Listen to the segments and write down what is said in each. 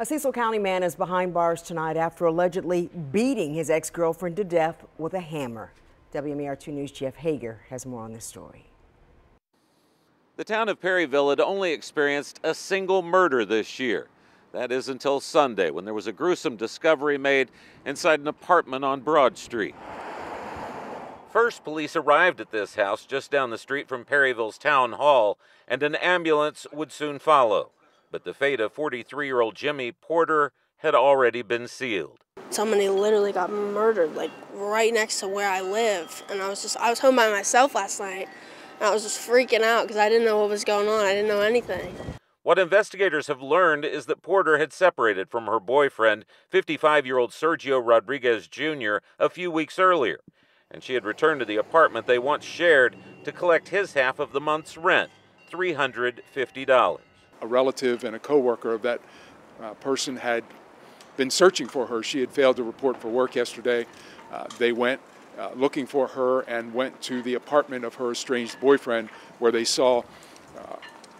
A Cecil County man is behind bars tonight after allegedly beating his ex-girlfriend to death with a hammer. WMER2 News' Jeff Hager has more on this story. The town of Perryville had only experienced a single murder this year. That is until Sunday when there was a gruesome discovery made inside an apartment on Broad Street. First, police arrived at this house just down the street from Perryville's town hall, and an ambulance would soon follow. But the fate of 43 year old Jimmy Porter had already been sealed. Somebody literally got murdered, like right next to where I live. And I was just, I was home by myself last night. And I was just freaking out because I didn't know what was going on. I didn't know anything. What investigators have learned is that Porter had separated from her boyfriend, 55 year old Sergio Rodriguez Jr., a few weeks earlier, and she had returned to the apartment they once shared to collect his half of the month's rent $350 a relative and a coworker of that uh, person had been searching for her. She had failed to report for work yesterday. Uh, they went uh, looking for her and went to the apartment of her estranged boyfriend where they saw uh,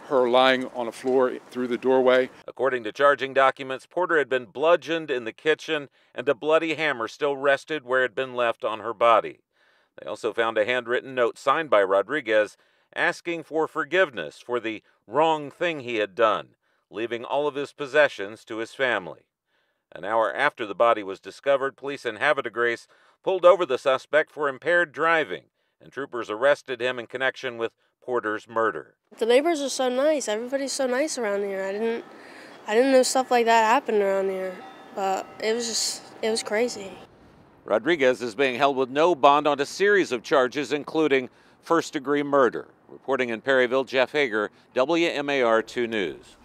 her lying on a floor through the doorway. According to charging documents, Porter had been bludgeoned in the kitchen and a bloody hammer still rested where it had been left on her body. They also found a handwritten note signed by Rodriguez asking for forgiveness for the wrong thing he had done, leaving all of his possessions to his family. An hour after the body was discovered, police in Havre Grace pulled over the suspect for impaired driving, and troopers arrested him in connection with Porter's murder. The neighbors are so nice. Everybody's so nice around here. I didn't, I didn't know stuff like that happened around here, but it was just, it was crazy. Rodriguez is being held with no bond on a series of charges, including first degree murder. Reporting in Perryville, Jeff Hager, WMAR 2 News.